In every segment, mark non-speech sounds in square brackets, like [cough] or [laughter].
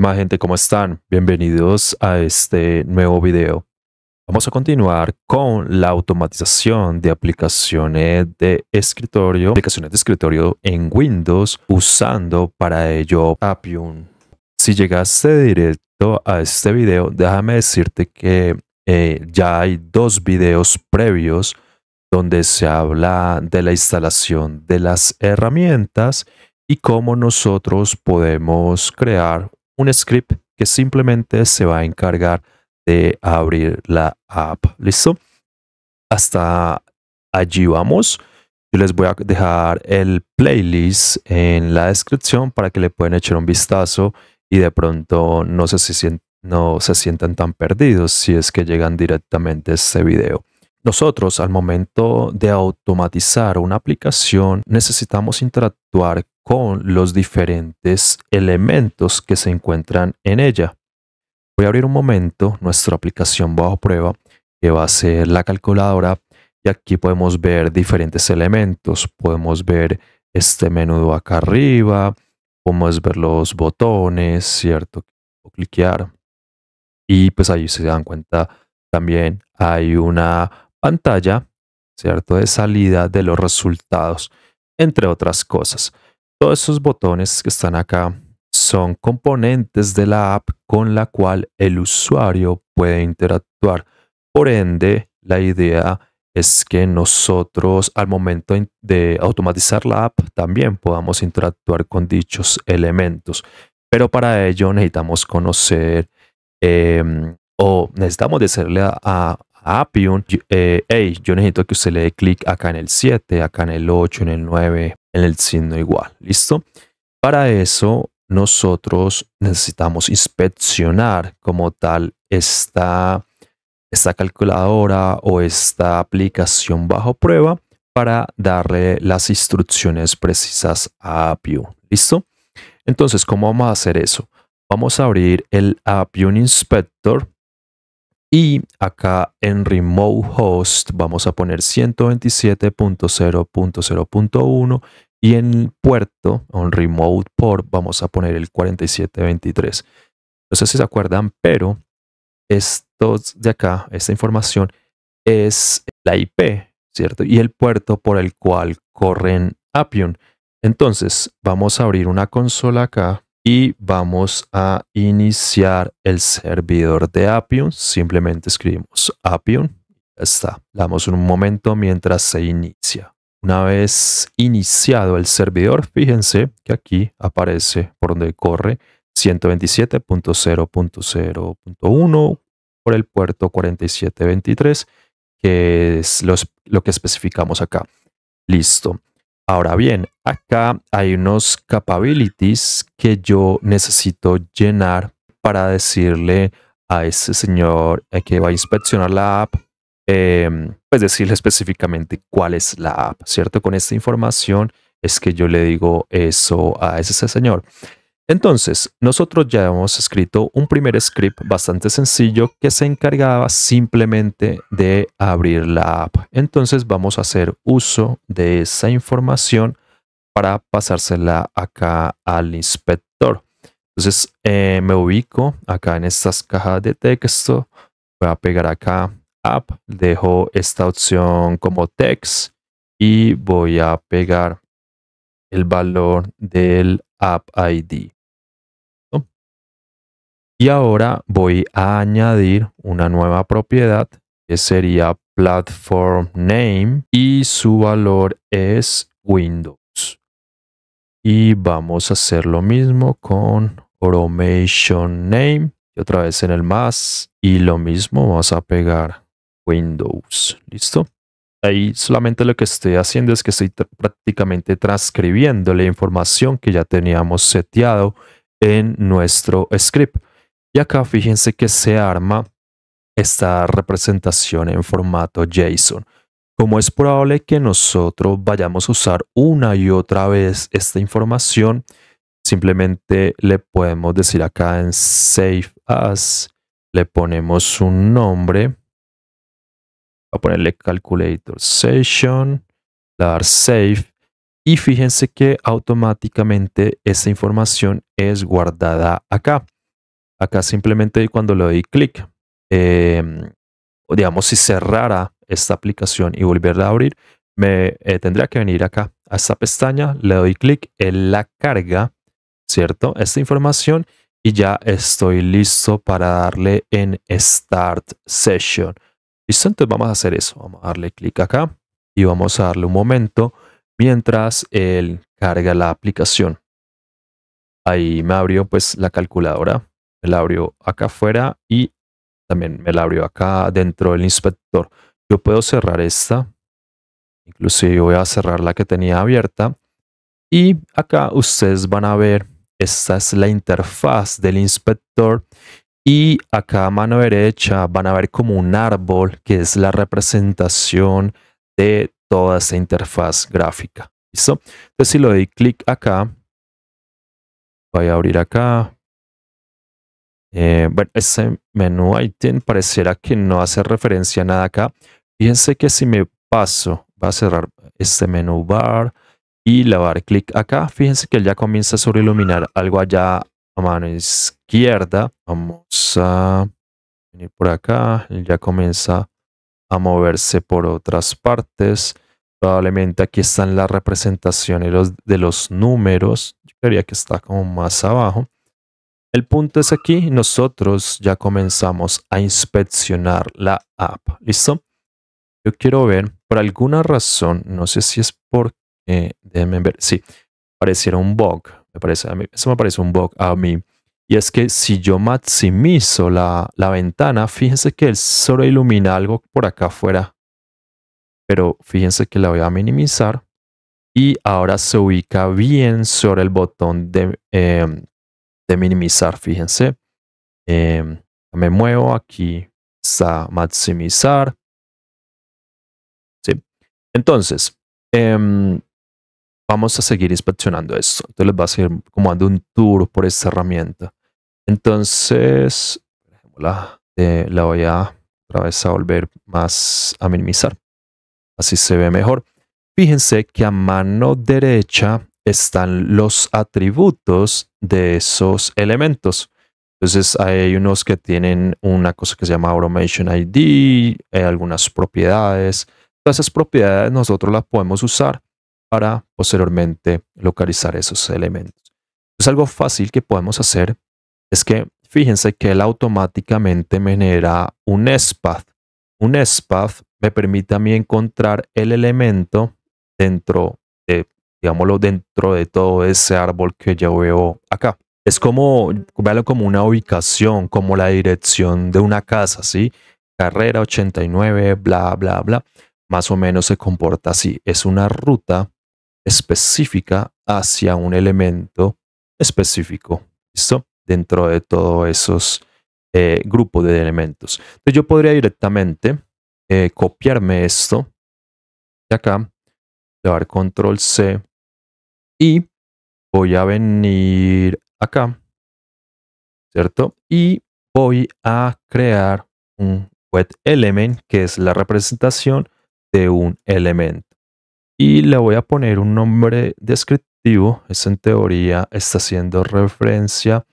más gente? ¿Cómo están? Bienvenidos a este nuevo video. Vamos a continuar con la automatización de aplicaciones de escritorio, aplicaciones de escritorio en Windows usando para ello Appium. Si llegaste directo a este video, déjame decirte que eh, ya hay dos videos previos donde se habla de la instalación de las herramientas y cómo nosotros podemos crear un script que simplemente se va a encargar de abrir la app. ¿Listo? Hasta allí vamos. Yo les voy a dejar el playlist en la descripción para que le puedan echar un vistazo y de pronto no se, no se sientan tan perdidos si es que llegan directamente a este video. Nosotros al momento de automatizar una aplicación necesitamos interactuar con los diferentes elementos que se encuentran en ella. Voy a abrir un momento nuestra aplicación bajo prueba que va a ser la calculadora y aquí podemos ver diferentes elementos. Podemos ver este menú acá arriba, podemos ver los botones, ¿cierto? O cliquear. Y pues ahí se dan cuenta también hay una pantalla, ¿cierto? De salida de los resultados, entre otras cosas. Todos esos botones que están acá son componentes de la app con la cual el usuario puede interactuar. Por ende, la idea es que nosotros al momento de automatizar la app también podamos interactuar con dichos elementos. Pero para ello necesitamos conocer em, o necesitamos decirle a, hey, eh, yo necesito que usted le dé clic acá en el 7, acá en el 8, en el 9, en el signo igual, ¿listo? Para eso nosotros necesitamos inspeccionar como tal esta, esta calculadora o esta aplicación bajo prueba para darle las instrucciones precisas a Appium, ¿listo? Entonces, ¿cómo vamos a hacer eso? Vamos a abrir el Appium Inspector y acá en Remote Host vamos a poner 127.0.0.1 y en puerto, en Remote Port, vamos a poner el 4723. No sé si se acuerdan, pero estos de acá, esta información es la IP, ¿cierto? Y el puerto por el cual corren Appium. Entonces, vamos a abrir una consola acá y vamos a iniciar el servidor de Appium. Simplemente escribimos Appium. Ya está. damos un momento mientras se inicia. Una vez iniciado el servidor, fíjense que aquí aparece por donde corre 127.0.0.1 por el puerto 4723, que es lo que especificamos acá. Listo. Ahora bien, acá hay unos capabilities que yo necesito llenar para decirle a ese señor eh, que va a inspeccionar la app, em, pues decirle específicamente cuál es la app, ¿cierto? Con esta información es que yo le digo eso a ese señor. Entonces, nosotros ya hemos escrito un primer script bastante sencillo que se encargaba simplemente de abrir la app. Entonces vamos a hacer uso de esa información para pasársela acá al inspector. Entonces eh, me ubico acá en estas cajas de texto, voy a pegar acá app, dejo esta opción como text y voy a pegar el valor del app ID. Y ahora voy a añadir una nueva propiedad que sería platform name y su valor es Windows. Y vamos a hacer lo mismo con automation name y otra vez en el más y lo mismo vamos a pegar Windows. ¿Listo? Ahí solamente lo que estoy haciendo es que estoy prácticamente transcribiendo la información que ya teníamos seteado en nuestro script. Y acá fíjense que se arma esta representación en formato JSON. Como es probable que nosotros vayamos a usar una y otra vez esta información, simplemente le podemos decir acá en Save As, le ponemos un nombre, voy a ponerle Calculator Session, dar Save, y fíjense que automáticamente esta información es guardada acá. Acá simplemente cuando le doy clic, em, digamos, si cerrara esta aplicación y volverla a abrir, me eh, tendría que venir acá a esta pestaña, le doy clic, en la carga, ¿cierto? Esta información y ya estoy listo para darle en Start Session. Listo, entonces vamos a hacer eso. Vamos a darle clic acá y vamos a darle un momento mientras él carga la aplicación. Ahí me abrió pues la calculadora me la abrió acá afuera y también me la abrió acá dentro del inspector. Yo puedo cerrar esta, inclusive voy a cerrar la que tenía abierta y acá ustedes van a ver, esta es la interfaz del inspector y acá a mano derecha van a ver como un árbol que es la representación de toda esta interfaz gráfica. ¿Listo? Entonces si le doy clic acá, voy a abrir acá, eh, bueno, ese menú item pareciera que no hace referencia a nada acá. Fíjense que si me paso, va a cerrar este menú bar y le voy clic acá. Fíjense que él ya comienza a sobreiluminar algo allá a mano izquierda. Vamos a venir por acá. Él ya comienza a moverse por otras partes. Probablemente aquí están las representaciones de los números. Yo creería que está como más abajo. El punto es aquí, nosotros ya comenzamos a inspeccionar la app, ¿listo? Yo quiero ver, por alguna razón, no sé si es porque, déjenme ver, sí, pareciera un bug, me parece, a mí, eso me parece un bug a mí. Y es que si yo maximizo la, la ventana, fíjense que él solo ilumina algo por acá afuera. Pero fíjense que la voy a minimizar y ahora se ubica bien sobre el botón de... Em, de minimizar, fíjense. Em, me muevo aquí a maximizar. Entonces, em, vamos a seguir inspeccionando esto. Entonces les va a seguir como dando un tour por esta herramienta. Entonces, la, eh, la voy a otra vez a volver más a minimizar. Así se ve mejor. Fíjense que a mano derecha están los atributos de esos elementos. Entonces hay unos que tienen una cosa que se llama Automation ID, eh, algunas propiedades. Todas esas propiedades nosotros las podemos usar para posteriormente localizar esos elementos. es algo fácil que podemos hacer es que fíjense que él automáticamente me genera un SPAth. Un SPAth me permite a mí encontrar el elemento dentro digámoslo, dentro de todo ese árbol que yo veo acá. Es como, véalo como una ubicación, como la dirección de una casa, ¿sí? Carrera 89, bla, bla, bla. Más o menos se comporta así. Es una ruta específica hacia un elemento específico, ¿listo? Dentro de todos esos eh, grupos de elementos. Entonces yo podría directamente eh, copiarme esto de acá, dar control C y voy a venir acá, ¿cierto? Y voy a crear un wet element, que es la representación de un elemento. Y le voy a poner un nombre descriptivo. Eso en teoría está haciendo referencia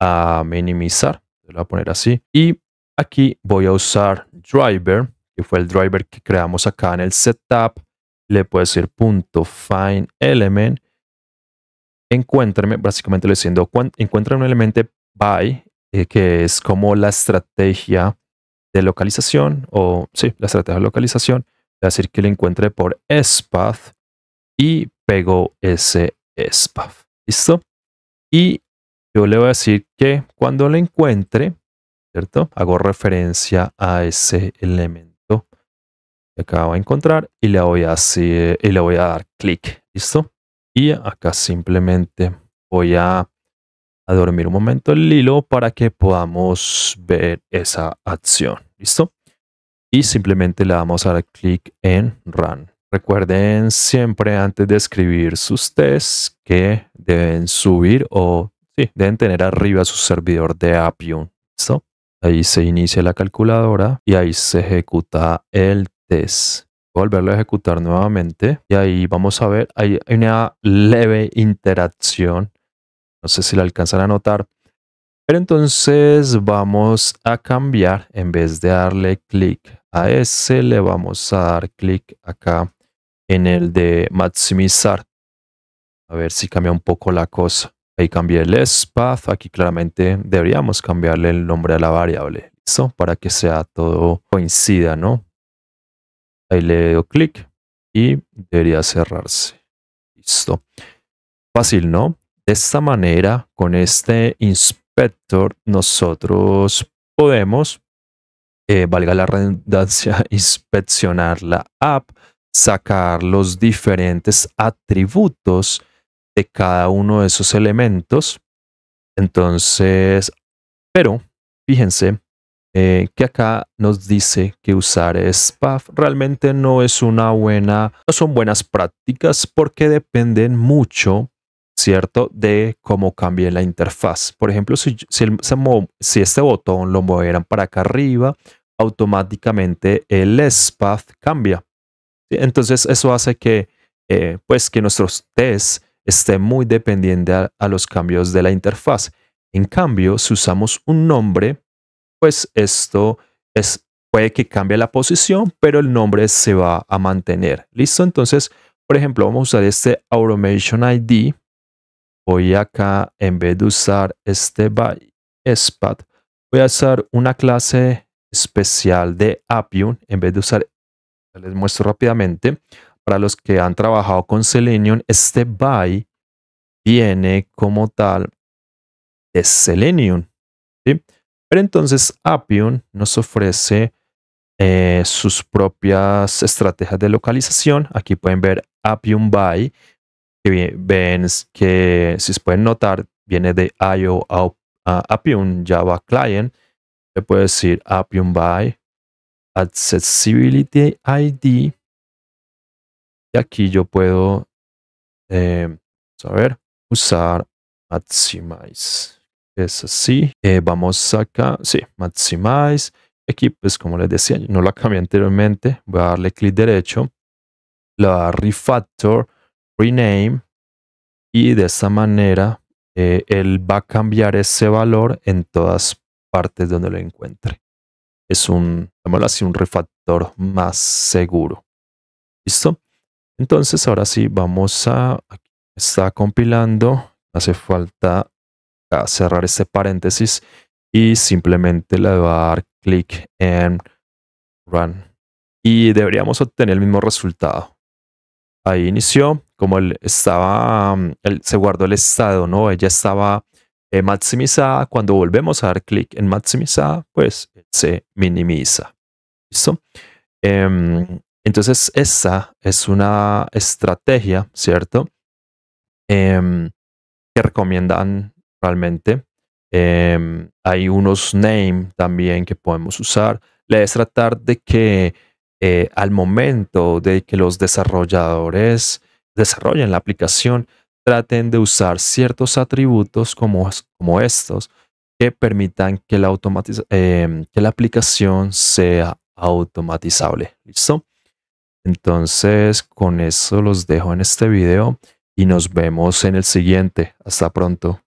a minimizar. Lo voy a poner así. Y aquí voy a usar driver, que fue el driver que creamos acá en el setup. Le puedo decir punto find element encuéntrame, básicamente lo diciendo, encuentra un elemento by, eh, que es como la estrategia de localización, o sí, la estrategia de localización, es decir, que lo encuentre por SPATH y pego ese SPATH. ¿Listo? Y yo le voy a decir que cuando lo encuentre, ¿cierto? Hago referencia a ese elemento que acabo de encontrar y le voy a, hacer, y le voy a dar clic. ¿Listo? acá simplemente voy a, dormir un momento el hilo para que podamos ver esa acción. ¿Listo? Y simplemente le vamos a dar clic en Run. Recuerden siempre antes de escribir sus tests que deben subir o deben tener arriba su servidor de Appium. ¿Listo? Ahí se inicia la calculadora y ahí se ejecuta el test volverlo a ejecutar nuevamente y ahí vamos a ver, hay una leve interacción, no sé si la alcanzan a notar, pero entonces vamos a cambiar, en vez de darle clic a ese, le vamos a dar clic acá en el de maximizar, a ver si cambia un poco la cosa. Ahí cambié el path, aquí claramente deberíamos cambiarle el nombre a la variable, ¿listo? Para que sea todo coincida, ¿no? Ahí le doy clic y debería cerrarse. Listo. Fácil, ¿no? De esta manera, con este inspector, nosotros podemos, eh, valga la redundancia, [laughs] inspeccionar la app, sacar los diferentes atributos de cada uno de esos elementos. Entonces, pero fíjense eh, que acá nos dice que usar SPAF realmente no es una buena, no son buenas prácticas porque dependen mucho, ¿cierto?, de cómo cambie la interfaz. Por ejemplo, si, si, este botón lo moveran para acá arriba, automáticamente el SPAF cambia. Entonces eso hace que, eh, pues, que nuestros test estén muy dependiente a los cambios de la interfaz. En cambio, si usamos un nombre, pues esto es, puede que cambie la posición, pero el nombre se va a mantener. ¿Listo? Entonces, por ejemplo, vamos a usar este Automation ID. Voy acá, en vez de usar este by voy a usar una clase especial de Appium. En vez de usar, les muestro rápidamente, para los que han trabajado con Selenium, este by viene como tal de Selenium. ¿sí? Pero entonces Appium nos ofrece eh, sus propias estrategias de localización. Aquí pueden ver Appium by, que ven que si se pueden notar, viene de IO Appium Java Client. Le puedo decir Appium by Accessibility ID. Y aquí yo puedo eh, saber usar Maximize es así. Eh, vamos acá, sí, maximize. Aquí, pues como les decía, no la cambié anteriormente. Voy a darle clic derecho, la refactor, rename. Y de esta manera, eh, él va a cambiar ese valor en todas partes donde lo encuentre. Es un, a así, un refactor más seguro. ¿Listo? Entonces, ahora sí, vamos a... está compilando. Hace falta cerrar este paréntesis y simplemente le va a dar clic en Run. Y deberíamos obtener el mismo resultado. Ahí inició, como él estaba, mm, se guardó el estado, ¿no? Ella estaba eh, maximizada. Cuando volvemos a dar clic en maximizada, pues se minimiza. ¿Listo? Em, entonces, esa es una estrategia, ¿cierto? Em, que recomiendan realmente. Em, hay unos name también que podemos usar. La es tratar de que eh, al momento de que los desarrolladores desarrollen la aplicación, traten de usar ciertos atributos como, como estos que permitan que la, em, que la aplicación sea automatizable. ¿Listo? Entonces, con eso los dejo en este video y nos vemos en el siguiente. Hasta pronto.